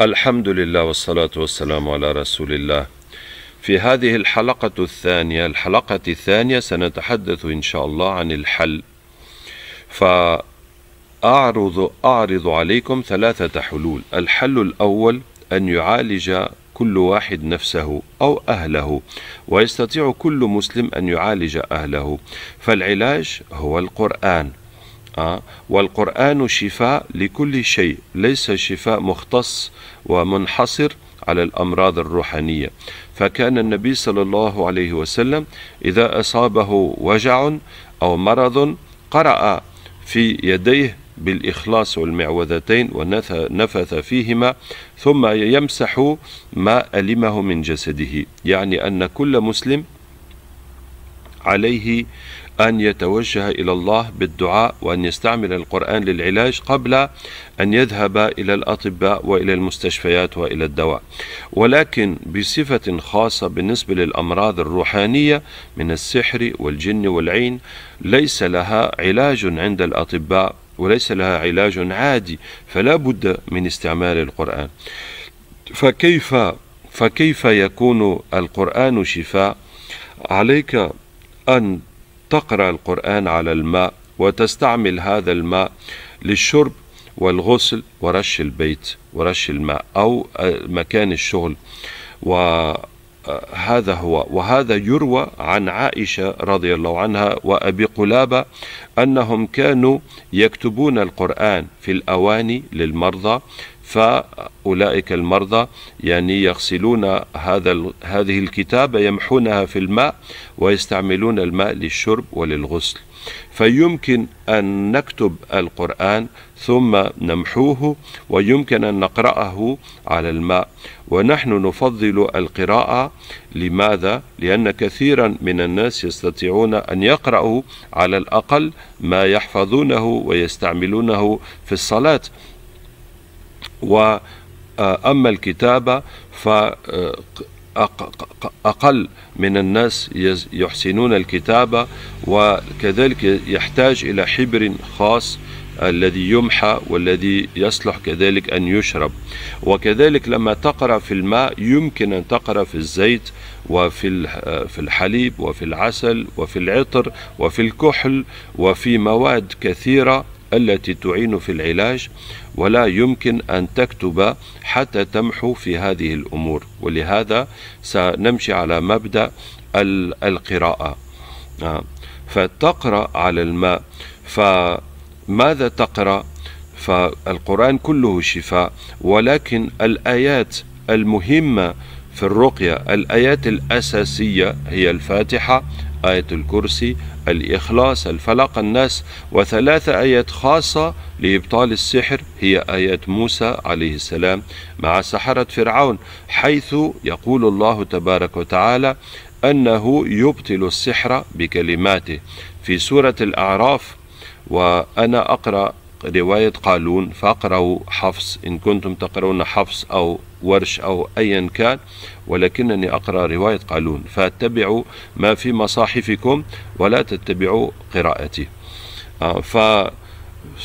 الحمد لله والصلاة والسلام على رسول الله في هذه الحلقة الثانية الحلقة الثانية سنتحدث إن شاء الله عن الحل فأعرض أعرض عليكم ثلاثة حلول الحل الأول أن يعالج كل واحد نفسه أو أهله ويستطيع كل مسلم أن يعالج أهله فالعلاج هو القرآن آه والقرآن شفاء لكل شيء ليس شفاء مختص ومنحصر على الأمراض الروحانية فكان النبي صلى الله عليه وسلم إذا أصابه وجع أو مرض قرأ في يديه بالإخلاص والمعوذتين ونفث فيهما ثم يمسح ما ألمه من جسده يعني أن كل مسلم عليه أن يتوجه إلى الله بالدعاء وأن يستعمل القرآن للعلاج قبل أن يذهب إلى الأطباء وإلى المستشفيات وإلى الدواء ولكن بصفة خاصة بالنسبة للأمراض الروحانية من السحر والجن والعين ليس لها علاج عند الأطباء وليس لها علاج عادي فلا بد من استعمال القرآن فكيف فكيف يكون القرآن شفاء عليك أن تقرأ القرآن على الماء وتستعمل هذا الماء للشرب والغسل ورش البيت ورش الماء أو مكان الشغل و هذا هو وهذا يروى عن عائشة رضي الله عنها وأبي قلابة أنهم كانوا يكتبون القرآن في الأواني للمرضى فأولئك المرضى يعني يغسلون هذا هذه الكتابة يمحونها في الماء ويستعملون الماء للشرب وللغسل فيمكن أن نكتب القرآن ثم نمحوه ويمكن أن نقرأه على الماء ونحن نفضل القراءة لماذا؟ لأن كثيرا من الناس يستطيعون أن يقرأوا على الأقل ما يحفظونه ويستعملونه في الصلاة وأما الكتابة فأقل من الناس يحسنون الكتابة وكذلك يحتاج إلى حبر خاص الذي يمحى والذي يصلح كذلك أن يشرب وكذلك لما تقرأ في الماء يمكن أن تقرأ في الزيت وفي في الحليب وفي العسل وفي العطر وفي الكحل وفي مواد كثيرة التي تعين في العلاج ولا يمكن أن تكتب حتى تمحو في هذه الأمور ولهذا سنمشي على مبدأ القراءة آه، فتقرأ على الماء فماذا تقرأ فالقرآن كله شفاء ولكن الآيات المهمة في الرقية الآيات الأساسية هي الفاتحة آية الكرسي الإخلاص الفلق الناس وثلاث آيات خاصة لإبطال السحر هي آيات موسى عليه السلام مع سحرة فرعون حيث يقول الله تبارك وتعالى أنه يبطل السحر بكلماته في سورة الأعراف وأنا أقرأ رواية قالون فاقرأوا حفص إن كنتم تقرؤون حفص أو ورش أو أيا كان ولكنني أقرأ رواية قالون فاتبعوا ما في مصاحفكم ولا تتبعوا قراءتي آه، ف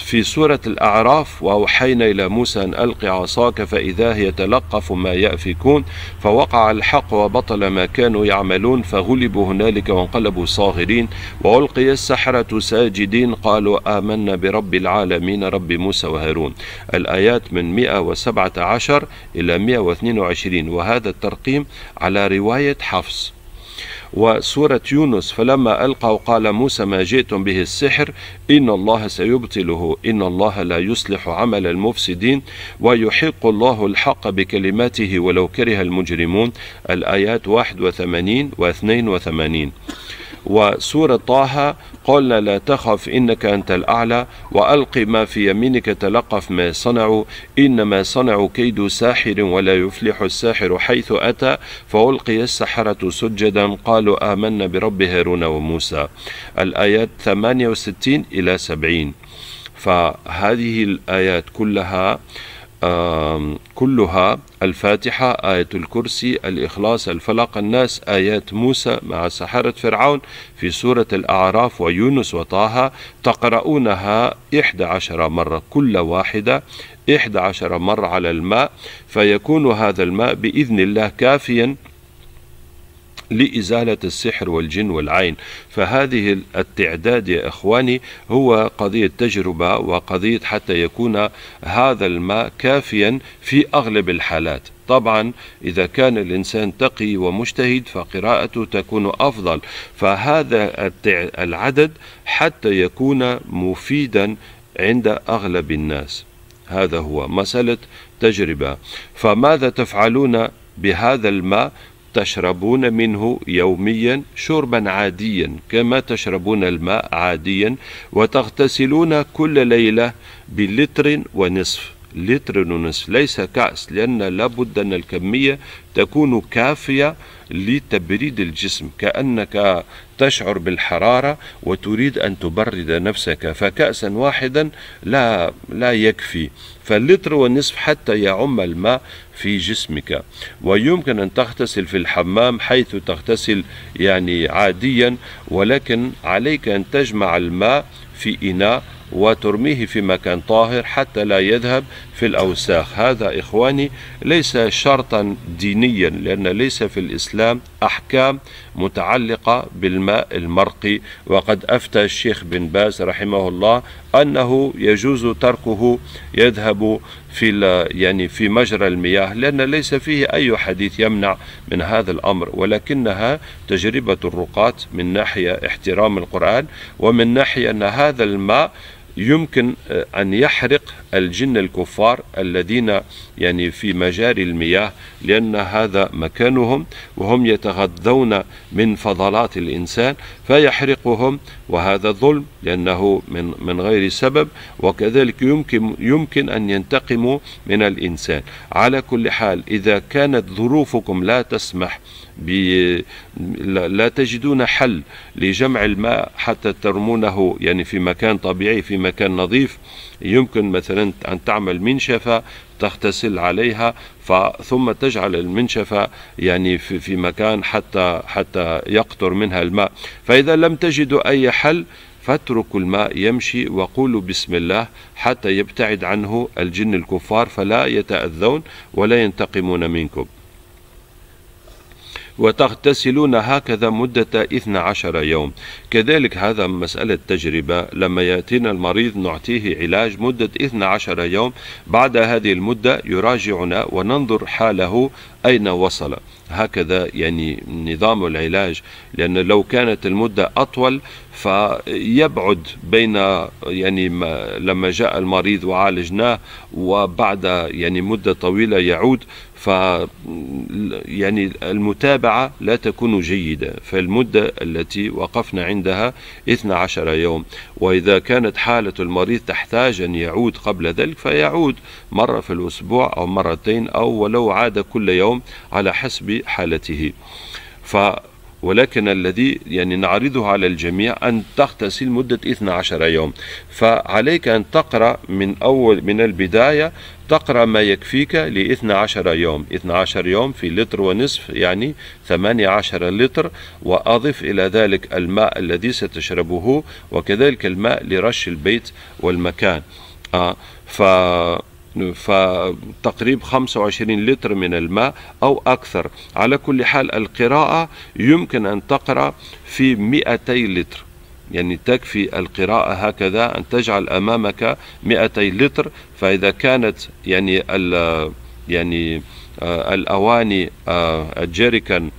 في سورة الأعراف وأوحينا إلى موسى أن ألق عصاك فإذا هي تلقف ما يأفكون فوقع الحق وبطل ما كانوا يعملون فغلبوا هنالك وانقلبوا صاغرين وألقي السحرة ساجدين قالوا آمنا برب العالمين رب موسى وهارون الآيات من 117 إلى 122 وهذا الترقيم على رواية حفص وسورة يونس فلما ألقوا قال موسى ما جئتم به السحر إن الله سيبطله إن الله لا يصلح عمل المفسدين ويحق الله الحق بكلماته ولو كره المجرمون الآيات 81 و 82 وسورة طه قال لا تخف إنك أنت الأعلى وألق ما في يمينك تلقف ما صنعوا إنما صنعوا كيد ساحر ولا يفلح الساحر حيث أتى فألقي السحرة سجدا قالوا آمنا برب هارون وموسى الآيات 68 إلى 70 فهذه الآيات كلها كلها الفاتحة آية الكرسي الإخلاص الفلق الناس آيات موسى مع سحرة فرعون في سورة الأعراف ويونس وطه تقرؤونها إحدى عشر مرة كل واحدة إحدى عشر مرة على الماء فيكون هذا الماء بإذن الله كافيا لإزالة السحر والجن والعين فهذه التعداد يا إخواني هو قضية تجربة وقضية حتى يكون هذا الماء كافيا في أغلب الحالات طبعا إذا كان الإنسان تقي ومجتهد فقراءته تكون أفضل فهذا العدد حتى يكون مفيدا عند أغلب الناس هذا هو مسألة تجربة فماذا تفعلون بهذا الماء تشربون منه يوميا شربا عاديا كما تشربون الماء عاديا وتغتسلون كل ليلة بلتر ونصف لتر ونصف ليس كأس لأن لابد أن الكمية تكون كافية لتبريد الجسم كأنك تشعر بالحرارة وتريد أن تبرد نفسك فكأسا واحدا لا, لا يكفي فاللتر والنصف حتى يعم الماء في جسمك ويمكن أن تغتسل في الحمام حيث تغتسل يعني عاديا ولكن عليك أن تجمع الماء في إناء وترميه في مكان طاهر حتى لا يذهب في الأوساخ هذا إخواني ليس شرطا دينيا لأن ليس في الإسلام أحكام متعلقة بالماء المرقي وقد أفتى الشيخ بن باز رحمه الله أنه يجوز تركه يذهب في يعني في مجرى المياه لأن ليس فيه أي حديث يمنع من هذا الأمر ولكنها تجربة الرقاة من ناحية احترام القرآن ومن ناحية أن هذا الماء يمكن آه، أن يحرق الجن الكفار الذين يعني في مجاري المياه لأن هذا مكانهم وهم يتغذون من فضلات الإنسان فيحرقهم وهذا ظلم لأنه من من غير سبب وكذلك يمكن يمكن أن ينتقموا من الإنسان على كل حال إذا كانت ظروفكم لا تسمح لا تجدون حل لجمع الماء حتى ترمونه يعني في مكان طبيعي في مكان نظيف يمكن مثلا أن تعمل منشفة تغتسل عليها ثم تجعل المنشفة يعني في, في مكان حتى حتى يقطر منها الماء فإذا لم تجدوا أي حل فاتركوا الماء يمشي وقولوا بسم الله حتى يبتعد عنه الجن الكفار فلا يتأذون ولا ينتقمون منكم وتغتسلون هكذا مدة 12 يوم كذلك هذا مسألة تجربة لما يأتينا المريض نعطيه علاج مدة 12 يوم بعد هذه المدة يراجعنا وننظر حاله أين وصل هكذا يعني نظام العلاج لأن لو كانت المدة أطول فيبعد بين يعني ما لما جاء المريض وعالجناه وبعد يعني مدة طويلة يعود ف يعني المتابعة لا تكون جيدة فالمدة التي وقفنا عندها 12 يوم وإذا كانت حالة المريض تحتاج أن يعود قبل ذلك فيعود مرة في الأسبوع أو مرتين أو ولو عاد كل يوم على حسب حالته ف ولكن الذي يعني نعرضه على الجميع أن تغتسل مدة 12 يوم فعليك أن تقرأ من أول من البداية تقرأ ما يكفيك ل 12 يوم 12 يوم في لتر ونصف يعني 18 لتر وأضف إلى ذلك الماء الذي ستشربه وكذلك الماء لرش البيت والمكان آه ف فتقريب 25 لتر من الماء أو أكثر على كل حال القراءة يمكن أن تقرأ في 200 لتر يعني تكفي القراءة هكذا أن تجعل أمامك 200 لتر فإذا كانت يعني ال يعني آه، الأواني آه، الجيريكان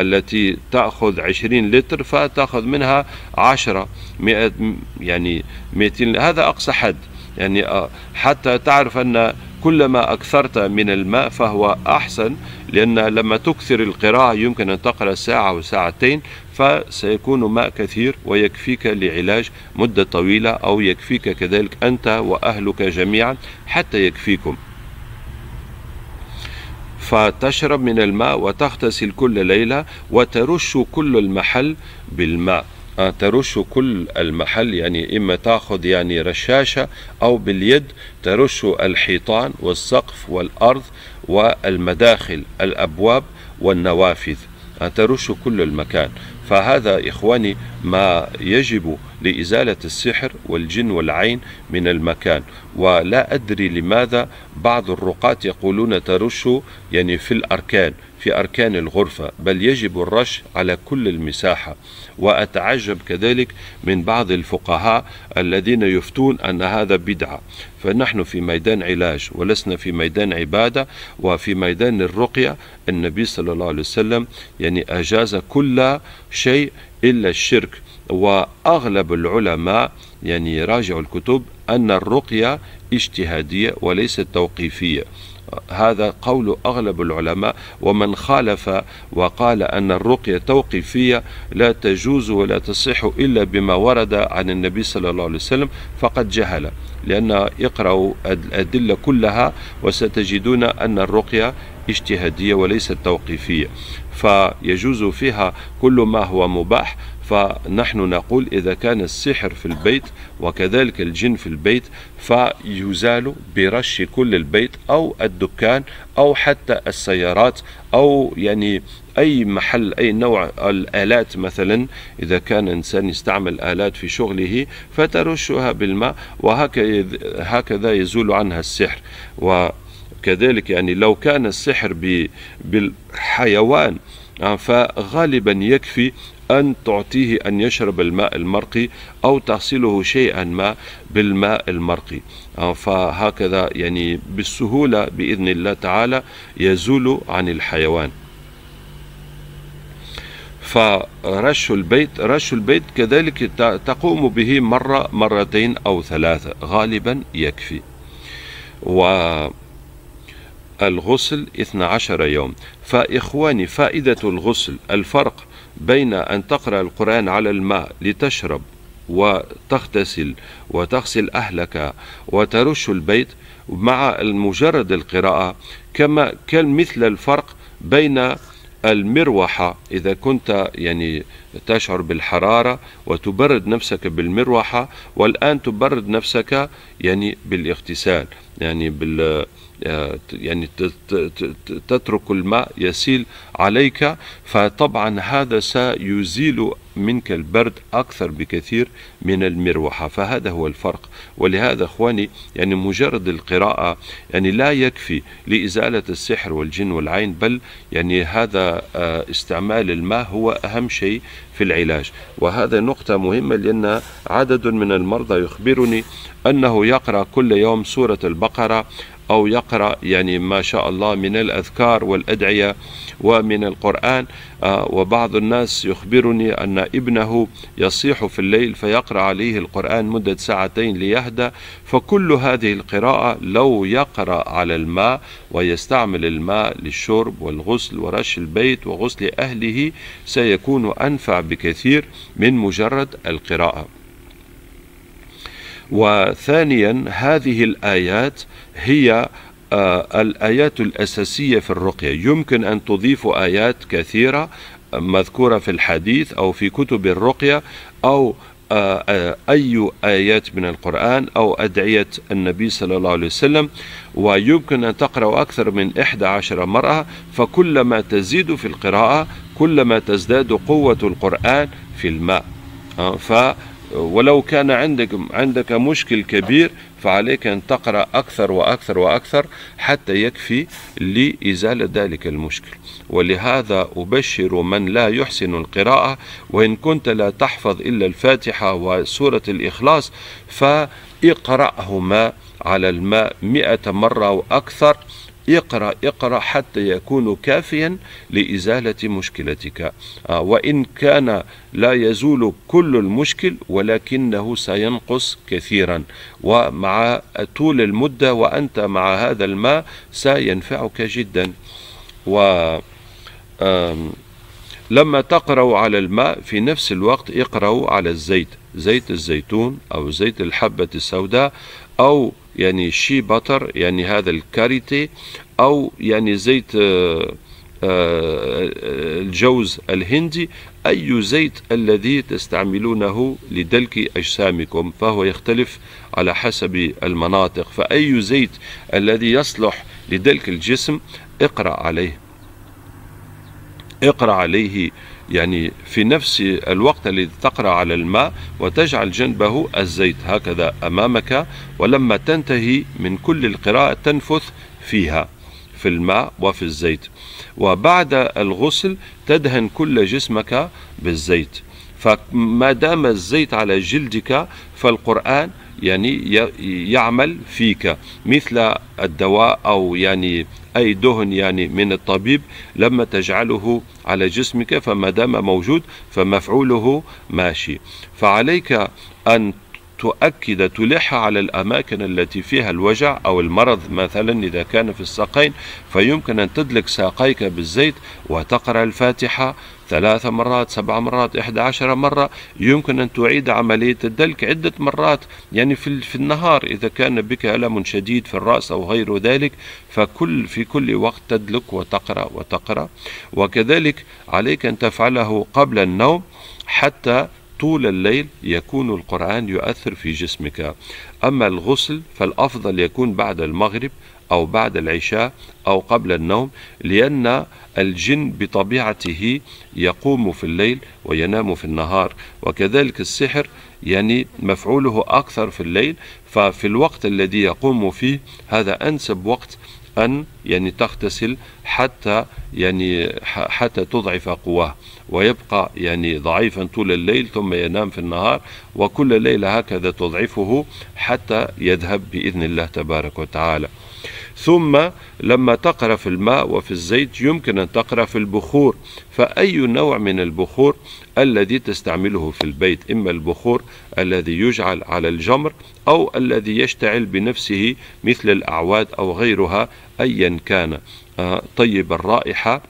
التي تأخذ 20 لتر فتأخذ منها 10 100 يعني 200 هذا أقصى حد يعني آه، حتى تعرف أن كلما أكثرت من الماء فهو أحسن لأن لما تكثر القراءة يمكن أن تقرأ ساعة وساعتين فسيكون ماء كثير ويكفيك لعلاج مدة طويلة أو يكفيك كذلك أنت وأهلك جميعا حتى يكفيكم فتشرب من الماء وتغتسل كل ليلة وترش كل المحل بالماء آه، ترش كل المحل يعني إما تأخذ يعني رشاشة أو باليد ترش الحيطان والسقف والأرض والمداخل الأبواب والنوافذ آه، ترش كل المكان فهذا إخواني ما يجب لإزالة السحر والجن والعين من المكان ولا أدري لماذا بعض الرقاة يقولون ترش يعني في الأركان في أركان الغرفة بل يجب الرش على كل المساحة وأتعجب كذلك من بعض الفقهاء الذين يفتون أن هذا بدعة فنحن في ميدان علاج ولسنا في ميدان عبادة وفي ميدان الرقية النبي صلى الله عليه وسلم يعني أجاز كل شيء إلا الشرك وأغلب العلماء يعني يراجعوا الكتب أن الرقية اجتهادية وليست توقيفية هذا قول أغلب العلماء ومن خالف وقال أن الرقية توقيفية لا تجوز ولا تصح إلا بما ورد عن النبي صلى الله عليه وسلم فقد جهل لأن اقرأوا الأدلة كلها وستجدون أن الرقية اجتهادية وليست توقيفية فيجوز فيها كل ما هو مباح فنحن نقول إذا كان السحر في البيت وكذلك الجن في البيت فيزال برش كل البيت أو الدكان أو حتى السيارات أو يعني أي محل أي نوع الآلات مثلا إذا كان إنسان يستعمل آلات في شغله فترشها بالماء وهكذا يزول عنها السحر وكذلك يعني لو كان السحر بالحيوان آه، فغالبا يكفي أن تعطيه أن يشرب الماء المرقي أو تغسله شيئا ما بالماء المرقي آه، فهكذا يعني بالسهولة بإذن الله تعالى يزول عن الحيوان فرش البيت رش البيت كذلك تقوم به مرة مرتين أو ثلاثة غالبا يكفي والغسل 12 يوم فإخواني فائدة الغسل الفرق بين أن تقرأ القرآن على الماء لتشرب وتغتسل وتغسل أهلك وترش البيت مع مجرد القراءة كما كان مثل الفرق بين المروحة إذا كنت يعني تشعر بالحرارة وتبرد نفسك بالمروحة والآن تبرد نفسك يعني بالاغتسال يعني بال آه، يعني تترك الماء يسيل عليك فطبعا هذا سيزيل منك البرد أكثر بكثير من المروحة فهذا هو الفرق ولهذا أخواني يعني مجرد القراءة يعني لا يكفي لإزالة السحر والجن والعين بل يعني هذا آه، استعمال الماء هو أهم شيء في العلاج وهذا نقطة مهمة لأن عدد من المرضى يخبرني أنه يقرأ كل يوم سورة البقرة أو يقرأ يعني ما شاء الله من الأذكار والأدعية ومن القرآن آه، وبعض الناس يخبرني أن ابنه يصيح في الليل فيقرأ عليه القرآن مدة ساعتين ليهدى فكل هذه القراءة لو يقرأ على الماء ويستعمل الماء للشرب والغسل ورش البيت وغسل أهله سيكون أنفع بكثير من مجرد القراءة وثانيا هذه الآيات هي آه، الآيات الأساسية في الرقية يمكن أن تضيف آيات كثيرة آه، مذكورة في الحديث أو في كتب الرقية أو آه، أي آيات من القرآن أو أدعية النبي صلى الله عليه وسلم ويمكن أن تقرأ أكثر من 11 مرة فكلما تزيد في القراءة كلما تزداد قوة القرآن في الماء ف ولو كان عندك عندك مشكل كبير فعليك أن تقرأ أكثر وأكثر وأكثر حتى يكفي لإزالة ذلك المشكل ولهذا أبشر من لا يحسن القراءة وإن كنت لا تحفظ إلا الفاتحة وسورة الإخلاص فاقرأهما على الماء مئة مرة وأكثر اقرأ اقرأ حتى يكون كافيا لإزالة مشكلتك آه، وإن كان لا يزول كل المشكل ولكنه سينقص كثيرا ومع طول المدة وأنت مع هذا الماء سينفعك جدا و لما تقرأ على الماء في نفس الوقت اقرأ على الزيت زيت الزيتون أو زيت الحبة السوداء أو يعني شي بتر يعني هذا الكاريتي أو يعني زيت آه، آه، آه، الجوز الهندي أي زيت الذي تستعملونه لدلك أجسامكم فهو يختلف على حسب المناطق فأي زيت الذي يصلح لدلك الجسم اقرأ عليه اقرأ عليه يعني في نفس الوقت الذي تقرأ على الماء وتجعل جنبه الزيت هكذا أمامك ولما تنتهي من كل القراءة تنفث فيها في الماء وفي الزيت وبعد الغسل تدهن كل جسمك بالزيت فما دام الزيت على جلدك فالقرآن يعني يعمل فيك مثل الدواء أو يعني أي دهن يعني من الطبيب لما تجعله على جسمك فما دام موجود فمفعوله ماشي فعليك أن تؤكد تلح على الأماكن التي فيها الوجع أو المرض مثلا إذا كان في الساقين فيمكن أن تدلك ساقيك بالزيت وتقرأ الفاتحة ثلاث مرات سبع مرات إحدى عشر مرة يمكن أن تعيد عملية الدلك عدة مرات يعني في, في النهار إذا كان بك ألم شديد في الرأس أو غير ذلك فكل في كل وقت تدلك وتقرأ وتقرأ وكذلك عليك أن تفعله قبل النوم حتى طول الليل يكون القرآن يؤثر في جسمك أما الغسل فالأفضل يكون بعد المغرب أو بعد العشاء أو قبل النوم لأن الجن بطبيعته يقوم في الليل وينام في النهار وكذلك السحر يعني مفعوله أكثر في الليل ففي الوقت الذي يقوم فيه هذا أنسب وقت أن يعني تغتسل حتى يعني حتى تضعف قواه ويبقى يعني ضعيفا طول الليل ثم ينام في النهار وكل ليلة هكذا تضعفه حتى يذهب بإذن الله تبارك وتعالى ثم لما تقرا في الماء وفي الزيت يمكن أن تقرا في البخور فأي نوع من البخور الذي تستعمله في البيت إما البخور الذي يجعل على الجمر أو الذي يشتعل بنفسه مثل الأعواد أو غيرها أيا كان آه، طيب الرائحة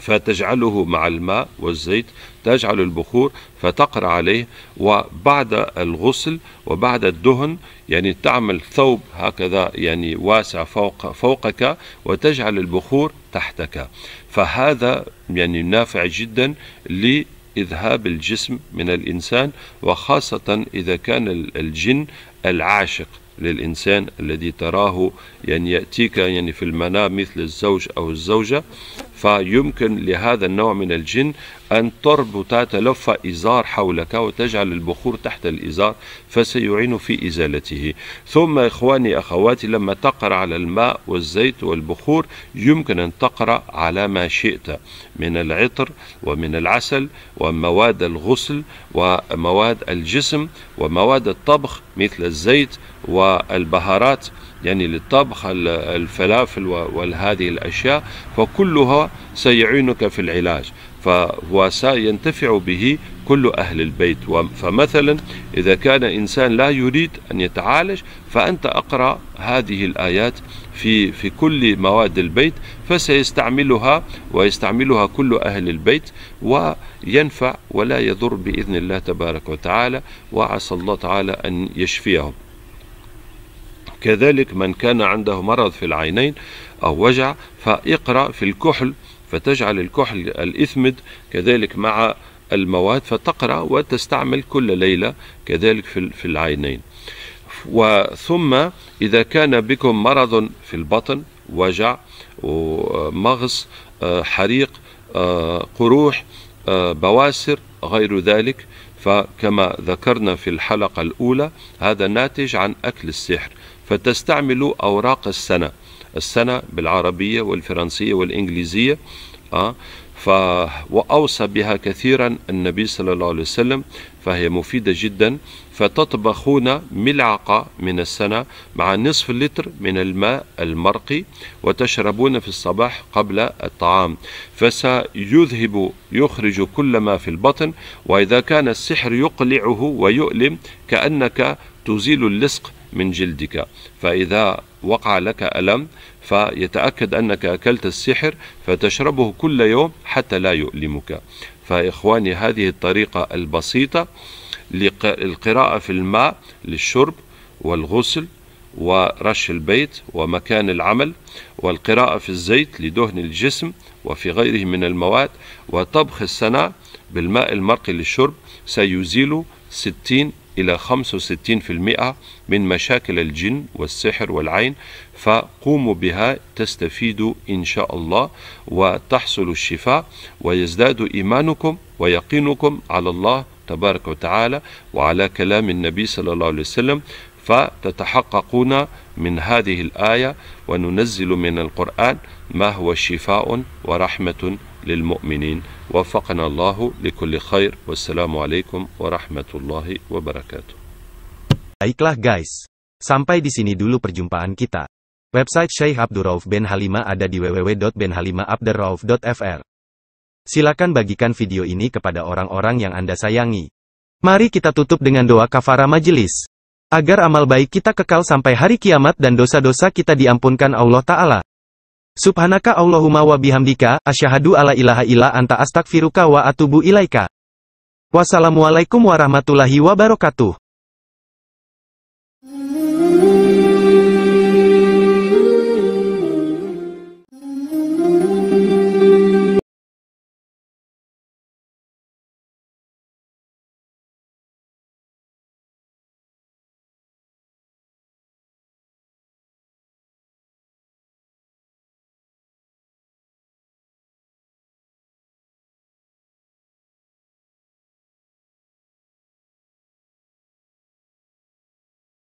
فتجعله مع الماء والزيت تجعل البخور فتقرأ عليه وبعد الغسل وبعد الدهن يعني تعمل ثوب هكذا يعني واسع فوق فوقك وتجعل البخور تحتك فهذا يعني نافع جدا ل إذهاب الجسم من الإنسان وخاصة إذا كان الجن العاشق للإنسان الذي تراه يعني يأتيك يعني في المنام مثل الزوج أو الزوجة فيمكن لهذا النوع من الجن أن تربط تلف إزار حولك وتجعل البخور تحت الإزار فسيعين في إزالته ثم إخواني أخواتي لما تقرأ على الماء والزيت والبخور يمكن أن تقرأ على ما شئت من العطر ومن العسل ومواد الغسل ومواد الجسم ومواد الطبخ مثل الزيت والبهارات يعني للطبخ الفلافل وهذه الأشياء فكلها سيعينك في العلاج فهو سينتفع به كل أهل البيت فمثلا إذا كان إنسان لا يريد أن يتعالج فأنت أقرأ هذه الآيات في في كل مواد البيت فسيستعملها ويستعملها كل أهل البيت وينفع ولا يضر بإذن الله تبارك وتعالى وعسى الله تعالى أن يشفيهم كذلك من كان عنده مرض في العينين أو وجع فاقرأ في الكحل فتجعل الكحل الإثمد كذلك مع المواد فتقرأ وتستعمل كل ليلة كذلك في العينين وثم إذا كان بكم مرض في البطن وجع ومغص آه، حريق آه، قروح آه، بواسر غير ذلك فكما ذكرنا في الحلقة الأولى هذا ناتج عن أكل السحر فتستعمل أوراق السنة السنة بالعربية والفرنسية والإنجليزية آه، ف وأوصى بها كثيرا النبي صلى الله عليه وسلم فهي مفيدة جدا فتطبخون ملعقة من السنة مع نصف لتر من الماء المرقي وتشربون في الصباح قبل الطعام فسيذهب يخرج كل ما في البطن وإذا كان السحر يقلعه ويؤلم كأنك تزيل اللصق من جلدك فإذا وقع لك ألم فيتأكد أنك أكلت السحر فتشربه كل يوم حتى لا يؤلمك فإخواني هذه الطريقة البسيطة للقراءة في الماء للشرب والغسل ورش البيت ومكان العمل والقراءة في الزيت لدهن الجسم وفي غيره من المواد وطبخ السنة بالماء المرقي للشرب سيزيل 60 إلى 65% من مشاكل الجن والسحر والعين فقوموا بها تستفيدوا إن شاء الله وتحصل الشفاء ويزداد إيمانكم ويقينكم على الله تبارك وتعالى وعلى كلام النبي صلى الله عليه وسلم فتتحققون من هذه الآية وننزل من القرآن ما هو شفاء ورحمة للمؤمنين وفقنا الله لكل خير والسلام عليكم ورحمة الله وبركاته Baiklah guys, sampai di sini dulu perjumpaan kita. Website Syekh Abdurrauf bin Halima ada di www.benhalimaabdurrauf.fr. silakan bagikan video ini kepada orang-orang yang Anda sayangi. Mari kita tutup dengan doa kafara majelis. Agar amal baik kita kekal sampai hari kiamat dan dosa-dosa kita diampunkan Allah Ta'ala. Subhanaka Allahumma wa bihamdika, asyhadu alla ilaha illa anta astagfiruka wa atubu ilaika. Wassalamualaikum warahmatullahi wabarakatuh.